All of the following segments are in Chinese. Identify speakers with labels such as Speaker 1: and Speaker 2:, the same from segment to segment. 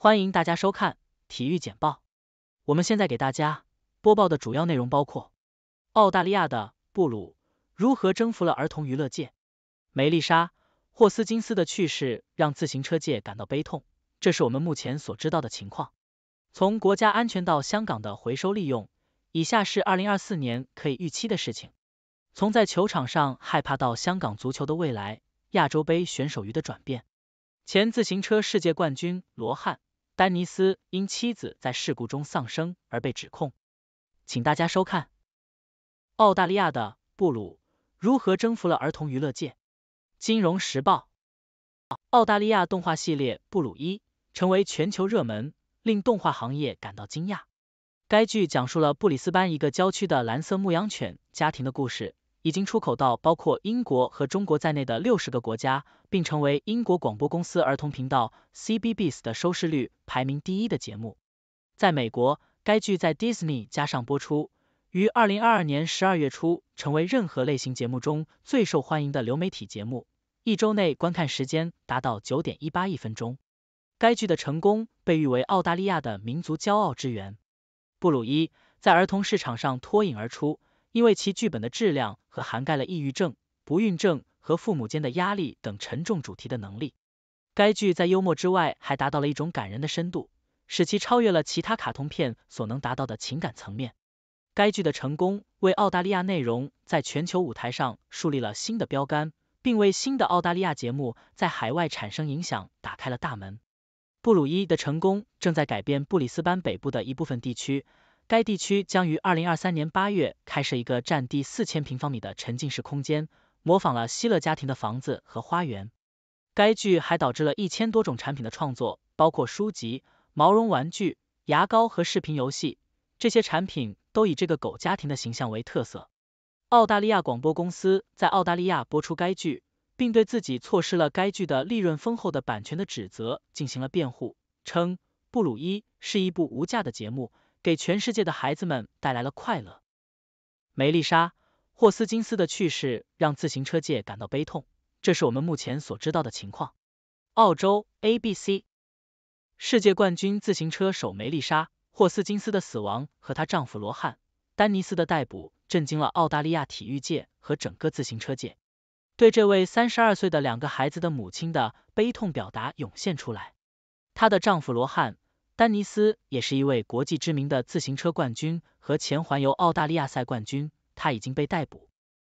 Speaker 1: 欢迎大家收看体育简报。我们现在给大家播报的主要内容包括：澳大利亚的布鲁如何征服了儿童娱乐界；梅丽莎·霍斯金斯的去世让自行车界感到悲痛。这是我们目前所知道的情况。从国家安全到香港的回收利用，以下是二零二四年可以预期的事情。从在球场上害怕到香港足球的未来，亚洲杯选手鱼的转变，前自行车世界冠军罗汉。丹尼斯因妻子在事故中丧生而被指控，请大家收看澳大利亚的布鲁如何征服了儿童娱乐界。金融时报：澳大利亚动画系列《布鲁伊》成为全球热门，令动画行业感到惊讶。该剧讲述了布里斯班一个郊区的蓝色牧羊犬家庭的故事。已经出口到包括英国和中国在内的六十个国家，并成为英国广播公司儿童频道 （CBBS） 的收视率排名第一的节目。在美国，该剧在 Disney 加上播出，于二零二二年十二月初成为任何类型节目中最受欢迎的流媒体节目，一周内观看时间达到九点一八亿分钟。该剧的成功被誉为澳大利亚的民族骄傲之源。布鲁伊在儿童市场上脱颖而出。因为其剧本的质量和涵盖了抑郁症、不孕症和父母间的压力等沉重主题的能力，该剧在幽默之外还达到了一种感人的深度，使其超越了其他卡通片所能达到的情感层面。该剧的成功为澳大利亚内容在全球舞台上树立了新的标杆，并为新的澳大利亚节目在海外产生影响打开了大门。布鲁伊的成功正在改变布里斯班北部的一部分地区。该地区将于二零二三年八月开设一个占地四千平方米的沉浸式空间，模仿了希勒家庭的房子和花园。该剧还导致了一千多种产品的创作，包括书籍、毛绒玩具、牙膏和视频游戏。这些产品都以这个狗家庭的形象为特色。澳大利亚广播公司在澳大利亚播出该剧，并对自己错失了该剧的利润丰厚的版权的指责进行了辩护，称《布鲁伊》是一部无价的节目。给全世界的孩子们带来了快乐。梅丽莎·霍斯金斯的去世让自行车界感到悲痛，这是我们目前所知道的情况。澳洲 ABC 世界冠军自行车手梅丽莎·霍斯金斯的死亡和她丈夫罗汉·丹尼斯的逮捕震惊了澳大利亚体育界和整个自行车界，对这位三十二岁的两个孩子的母亲的悲痛表达涌现出来。她的丈夫罗汉。丹尼斯也是一位国际知名的自行车冠军和前环游澳大利亚赛冠军，他已经被逮捕。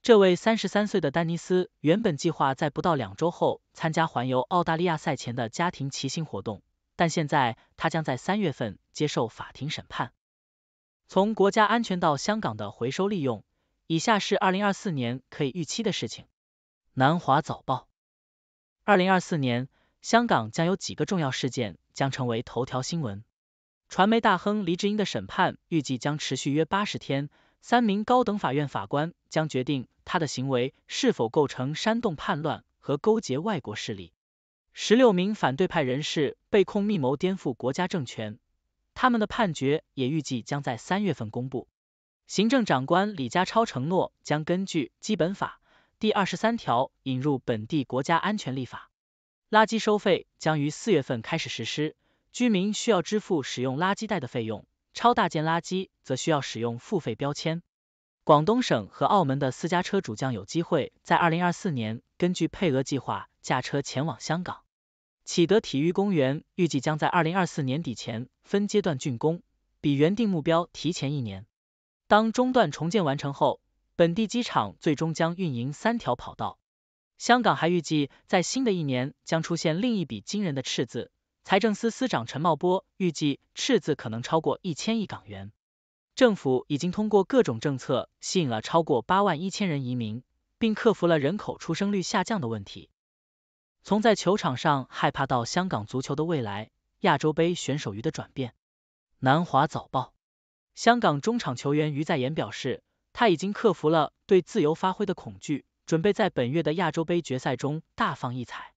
Speaker 1: 这位三十三岁的丹尼斯原本计划在不到两周后参加环游澳大利亚赛前的家庭骑行活动，但现在他将在三月份接受法庭审判。从国家安全到香港的回收利用，以下是二零二四年可以预期的事情。南华早报，二零二四年香港将有几个重要事件。将成为头条新闻。传媒大亨黎智英的审判预计将持续约八十天，三名高等法院法官将决定他的行为是否构成煽动叛乱和勾结外国势力。十六名反对派人士被控密谋颠覆国家政权，他们的判决也预计将在三月份公布。行政长官李家超承诺将根据《基本法》第二十三条引入本地国家安全立法。垃圾收费将于四月份开始实施，居民需要支付使用垃圾袋的费用，超大件垃圾则需要使用付费标签。广东省和澳门的私家车主将有机会在二零二四年根据配额计划驾车前往香港。启德体育公园预计将在二零二四年底前分阶段竣工，比原定目标提前一年。当中段重建完成后，本地机场最终将运营三条跑道。香港还预计在新的一年将出现另一笔惊人的赤字，财政司司长陈茂波预计赤字可能超过一千亿港元。政府已经通过各种政策吸引了超过八万一千人移民，并克服了人口出生率下降的问题。从在球场上害怕到香港足球的未来，亚洲杯选手鱼的转变。南华早报，香港中场球员于在延表示，他已经克服了对自由发挥的恐惧。准备在本月的亚洲杯决赛中大放异彩。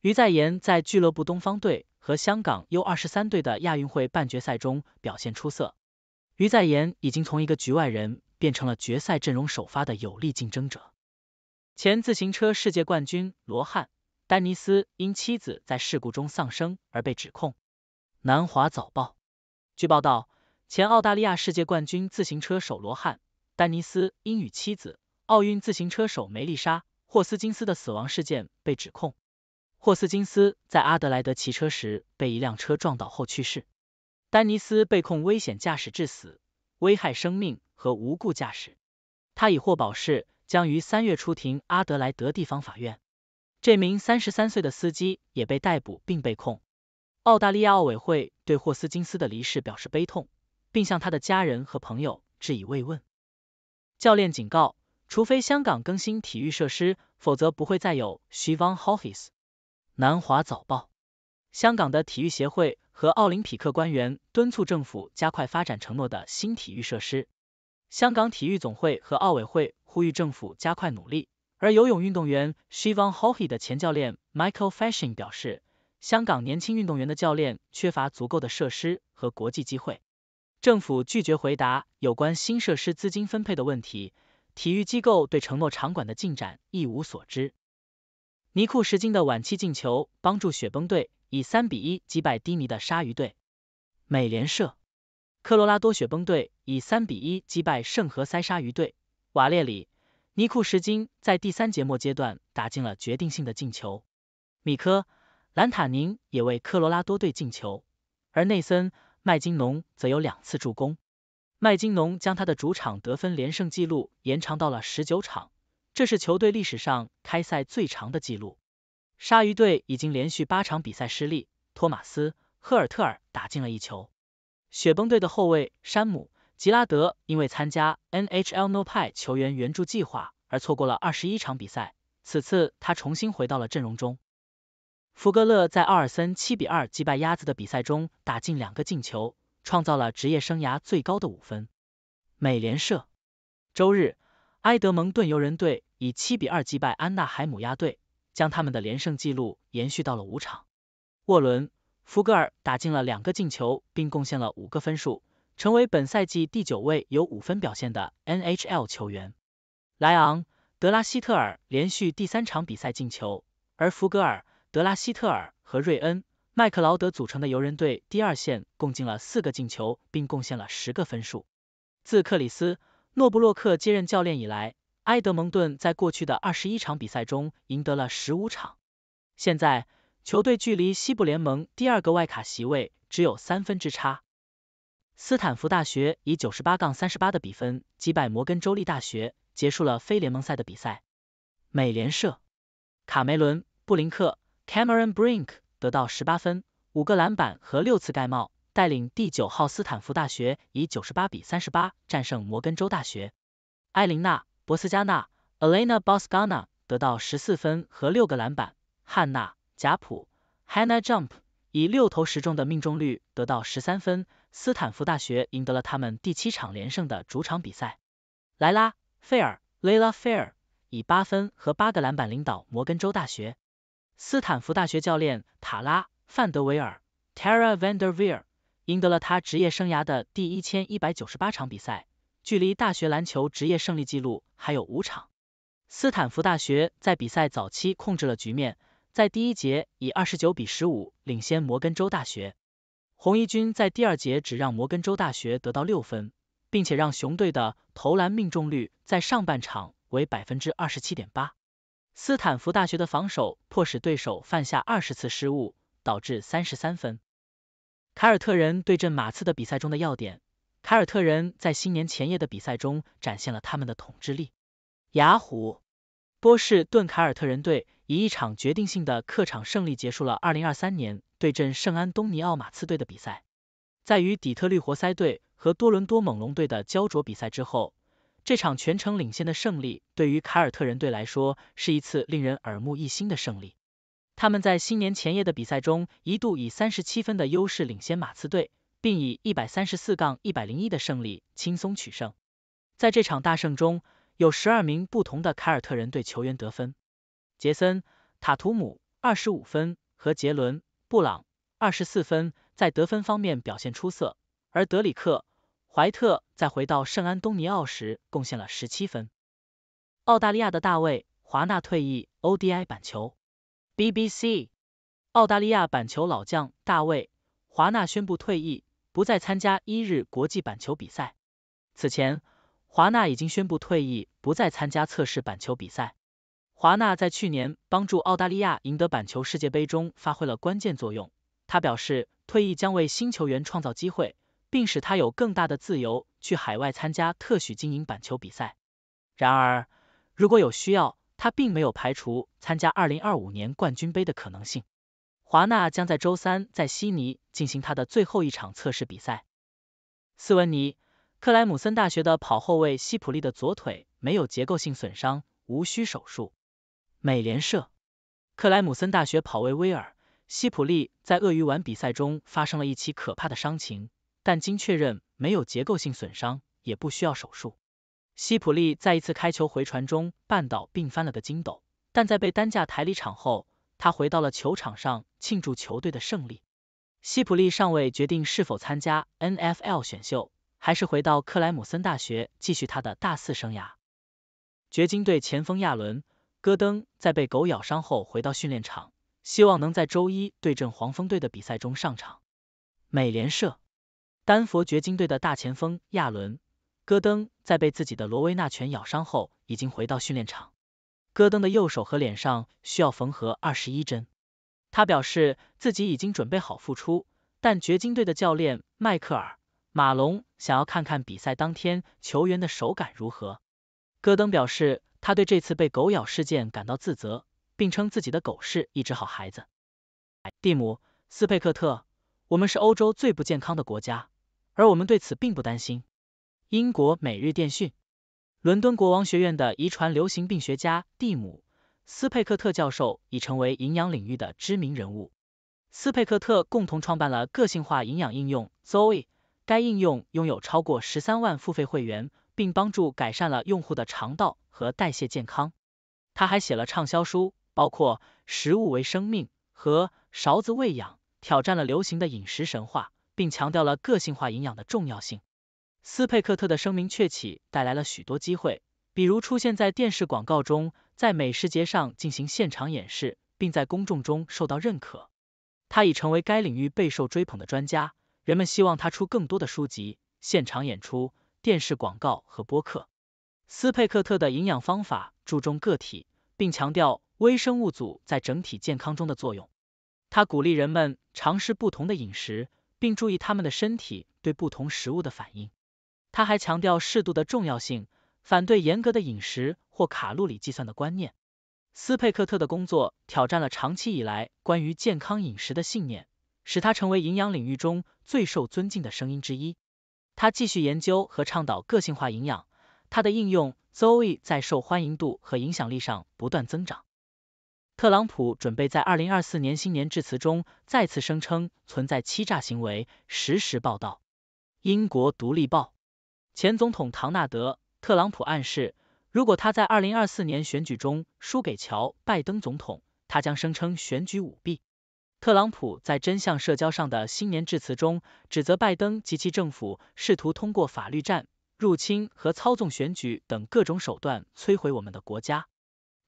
Speaker 1: 于在岩在俱乐部东方队和香港 U23 队的亚运会半决赛中表现出色。于在岩已经从一个局外人变成了决赛阵容首发的有力竞争者。前自行车世界冠军罗汉·丹尼斯因妻子在事故中丧生而被指控。南华早报：据报道，前澳大利亚世界冠军自行车手罗汉·丹尼斯因与妻子。奥运自行车手梅丽莎·霍斯金斯的死亡事件被指控。霍斯金斯在阿德莱德骑车时被一辆车撞倒后去世。丹尼斯被控危险驾驶致死、危害生命和无故驾驶。他已获保释，将于三月出庭阿德莱德地方法院。这名三十三岁的司机也被逮捕并被控。澳大利亚奥委会对霍斯金斯的离世表示悲痛，并向他的家人和朋友致以慰问。教练警告。除非香港更新体育设施，否则不会再有 Shivon h o f i s 南华早报：香港的体育协会和奥林匹克官员敦促政府加快发展承诺的新体育设施。香港体育总会和奥委会呼吁政府加快努力。而游泳运动员 s h i v a n h o f i e 的前教练 Michael Fashion 表示，香港年轻运动员的教练缺乏足够的设施和国际机会。政府拒绝回答有关新设施资金分配的问题。体育机构对承诺场馆的进展一无所知。尼库什金的晚期进球帮助雪崩队以三比一击败低迷的鲨鱼队。美联社，科罗拉多雪崩队以三比一击败圣何塞鲨鱼队。瓦列里尼库什金在第三节末阶段打进了决定性的进球。米科兰塔宁也为科罗拉多队进球，而内森麦金农则有两次助攻。麦金农将他的主场得分连胜记录延长到了十九场，这是球队历史上开赛最长的记录。鲨鱼队已经连续八场比赛失利。托马斯·赫尔特尔打进了一球。雪崩队的后卫山姆·吉拉德因为参加 NHL No Pay 球员援助计划而错过了二十一场比赛，此次他重新回到了阵容中。福格勒在奥尔森七比二击败鸭子的比赛中打进两个进球。创造了职业生涯最高的五分。美联社，周日，埃德蒙顿游人队以七比二击败安纳海姆鸭队，将他们的连胜纪录延续到了五场。沃伦·福格尔打进了两个进球，并贡献了五个分数，成为本赛季第九位有五分表现的 NHL 球员。莱昂·德拉希特尔连续第三场比赛进球，而福格尔、德拉希特尔和瑞恩。麦克劳德组成的游人队第二线共进了四个进球，并贡献了十个分数。自克里斯·诺布洛克接任教练以来，埃德蒙顿在过去的二十一场比赛中赢得了十五场。现在，球队距离西部联盟第二个外卡席位只有三分之差。斯坦福大学以九十八杠三十八的比分击败摩根州立大学，结束了非联盟赛的比赛。美联社，卡梅伦·布林克 （Cameron Brink）。得到十八分、五个篮板和六次盖帽，带领第九号斯坦福大学以九十八比三十八战胜摩根州大学。埃琳娜·博斯加纳 （Elena Bosgana） 得到十四分和六个篮板。汉娜·贾普 （Hannah Jump） 以六投十中的命中率得到十三分。斯坦福大学赢得了他们第七场连胜的主场比赛。莱拉·费尔 （Layla Fair） 以八分和八个篮板领导摩根州大学。斯坦福大学教练塔拉·范德维尔 （Tara v a n d e r v e e r 赢得了他职业生涯的第一千一百九十八场比赛，距离大学篮球职业胜利记录还有五场。斯坦福大学在比赛早期控制了局面，在第一节以二十九比十五领先摩根州大学。红衣军在第二节只让摩根州大学得到六分，并且让雄队的投篮命中率在上半场为百分之二十七点八。斯坦福大学的防守迫使对手犯下二十次失误，导致三十三分。凯尔特人对阵马刺的比赛中的要点：凯尔特人在新年前夜的比赛中展现了他们的统治力。雅虎，波士顿凯尔特人队以一场决定性的客场胜利结束了二零二三年对阵圣安东尼奥马刺队的比赛。在与底特律活塞队和多伦多猛龙队的焦灼比赛之后。这场全程领先的胜利对于凯尔特人队来说是一次令人耳目一新的胜利。他们在新年前夜的比赛中一度以三十七分的优势领先马刺队，并以一百三十四杠一百零一的胜利轻松取胜。在这场大胜中，有十二名不同的凯尔特人队球员得分，杰森·塔图姆二十五分和杰伦·布朗二十四分在得分方面表现出色，而德里克。怀特在回到圣安东尼奥时贡献了十七分。澳大利亚的大卫·华纳退役 ODI 板球。BBC：澳大利亚板球老将大卫·华纳宣布退役，不再参加一日国际板球比赛。此前，华纳已经宣布退役，不再参加测试板球比赛。华纳在去年帮助澳大利亚赢得板球世界杯中发挥了关键作用。他表示，退役将为新球员创造机会。并使他有更大的自由去海外参加特许经营板球比赛。然而，如果有需要，他并没有排除参加二零二五年冠军杯的可能性。华纳将在周三在悉尼进行他的最后一场测试比赛。斯文尼，克莱姆森大学的跑后卫西普利的左腿没有结构性损伤，无需手术。美联社，克莱姆森大学跑位威尔·西普利在鳄鱼丸比赛中发生了一起可怕的伤情。但经确认没有结构性损伤，也不需要手术。希普利在一次开球回传中绊倒并翻了个筋斗，但在被担架抬离场后，他回到了球场上庆祝球队的胜利。希普利尚未决定是否参加 NFL 选秀，还是回到克莱姆森大学继续他的大四生涯。掘金队前锋亚伦·戈登在被狗咬伤后回到训练场，希望能在周一对阵黄蜂队的比赛中上场。美联社。丹佛掘金队的大前锋亚伦·戈登在被自己的罗威纳犬咬伤后，已经回到训练场。戈登的右手和脸上需要缝合二十一针。他表示自己已经准备好复出，但掘金队的教练迈克尔·马龙想要看看比赛当天球员的手感如何。戈登表示他对这次被狗咬事件感到自责，并称自己的狗是一只好孩子。蒂姆·斯佩克特，我们是欧洲最不健康的国家。而我们对此并不担心。英国《每日电讯》、伦敦国王学院的遗传流行病学家蒂姆·斯佩克特教授已成为营养领域的知名人物。斯佩克特共同创办了个性化营养应用 Zoe，该应用拥有超过十三万付费会员，并帮助改善了用户的肠道和代谢健康。他还写了畅销书，包括《食物为生命》和《勺子喂养》，挑战了流行的饮食神话。并强调了个性化营养的重要性。斯佩克特的声名鹊起带来了许多机会，比如出现在电视广告中，在美食节上进行现场演示，并在公众中受到认可。他已成为该领域备受追捧的专家，人们希望他出更多的书籍、现场演出、电视广告和播客。斯佩克特的营养方法注重个体，并强调微生物组在整体健康中的作用。他鼓励人们尝试不同的饮食。并注意他们的身体对不同食物的反应。他还强调适度的重要性，反对严格的饮食或卡路里计算的观念。斯佩克特的工作挑战了长期以来关于健康饮食的信念，使他成为营养领域中最受尊敬的声音之一。他继续研究和倡导个性化营养，他的应用 Zoe 在受欢迎度和影响力上不断增长。特朗普准备在二零二四年新年致辞中再次声称存在欺诈行为。实时报道，英国《独立报》前总统唐纳德·特朗普暗示，如果他在二零二四年选举中输给乔·拜登总统，他将声称选举舞弊。特朗普在真相社交上的新年致辞中指责拜登及其政府试图通过法律战、入侵和操纵选举等各种手段摧毁我们的国家。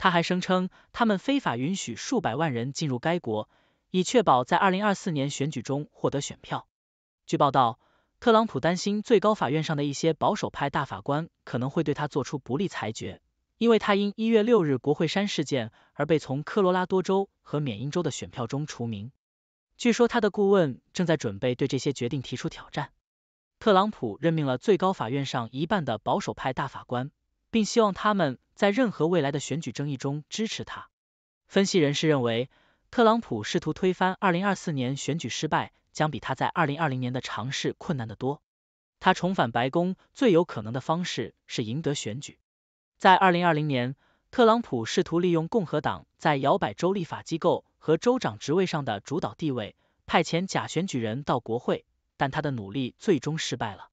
Speaker 1: 他还声称，他们非法允许数百万人进入该国，以确保在二零二四年选举中获得选票。据报道，特朗普担心最高法院上的一些保守派大法官可能会对他做出不利裁决，因为他因一月六日国会山事件而被从科罗拉多州和缅因州的选票中除名。据说他的顾问正在准备对这些决定提出挑战。特朗普任命了最高法院上一半的保守派大法官。并希望他们在任何未来的选举争议中支持他。分析人士认为，特朗普试图推翻二零二四年选举失败将比他在二零二零年的尝试困难得多。他重返白宫最有可能的方式是赢得选举。在二零二零年，特朗普试图利用共和党在摇摆州立法机构和州长职位上的主导地位，派遣假选举人到国会，但他的努力最终失败了。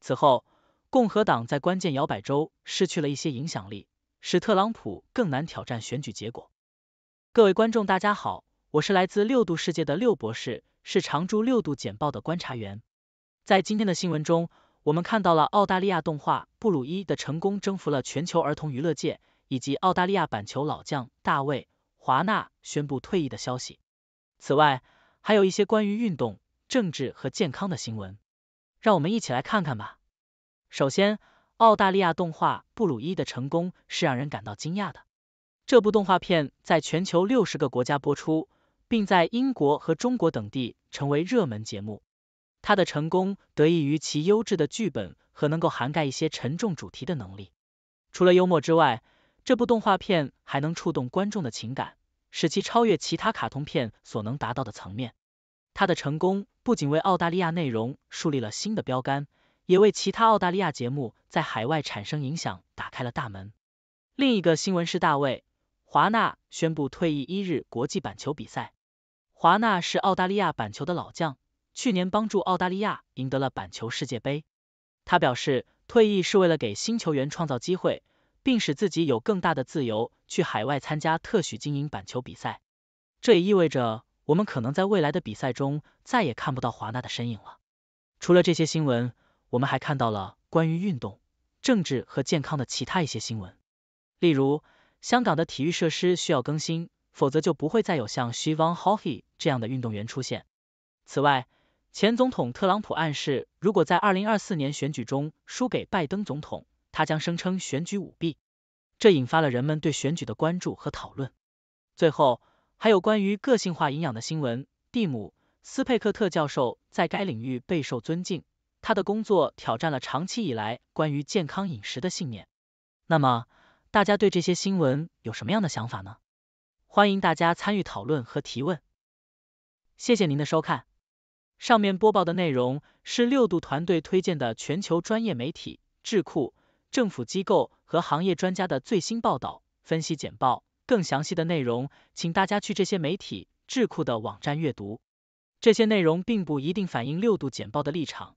Speaker 1: 此后，共和党在关键摇摆州失去了一些影响力，使特朗普更难挑战选举结果。各位观众，大家好，我是来自六度世界的六博士，是常驻六度简报的观察员。在今天的新闻中，我们看到了澳大利亚动画《布鲁伊》的成功征服了全球儿童娱乐界，以及澳大利亚板球老将大卫·华纳宣布退役的消息。此外，还有一些关于运动、政治和健康的新闻，让我们一起来看看吧。首先，澳大利亚动画《布鲁伊》的成功是让人感到惊讶的。这部动画片在全球六十个国家播出，并在英国和中国等地成为热门节目。它的成功得益于其优质的剧本和能够涵盖一些沉重主题的能力。除了幽默之外，这部动画片还能触动观众的情感，使其超越其他卡通片所能达到的层面。它的成功不仅为澳大利亚内容树立了新的标杆。也为其他澳大利亚节目在海外产生影响打开了大门。另一个新闻是，大卫·华纳宣布退役一日国际板球比赛。华纳是澳大利亚板球的老将，去年帮助澳大利亚赢得了板球世界杯。他表示，退役是为了给新球员创造机会，并使自己有更大的自由去海外参加特许经营板球比赛。这也意味着我们可能在未来的比赛中再也看不到华纳的身影了。除了这些新闻。我们还看到了关于运动、政治和健康的其他一些新闻，例如香港的体育设施需要更新，否则就不会再有像 Shivon Hawi 这样的运动员出现。此外，前总统特朗普暗示，如果在二零二四年选举中输给拜登总统，他将声称选举舞弊，这引发了人们对选举的关注和讨论。最后，还有关于个性化营养的新闻，蒂姆·斯佩克特教授在该领域备受尊敬。他的工作挑战了长期以来关于健康饮食的信念。那么，大家对这些新闻有什么样的想法呢？欢迎大家参与讨论和提问。谢谢您的收看。上面播报的内容是六度团队推荐的全球专业媒体、智库、政府机构和行业专家的最新报道、分析简报。更详细的内容，请大家去这些媒体、智库的网站阅读。这些内容并不一定反映六度简报的立场。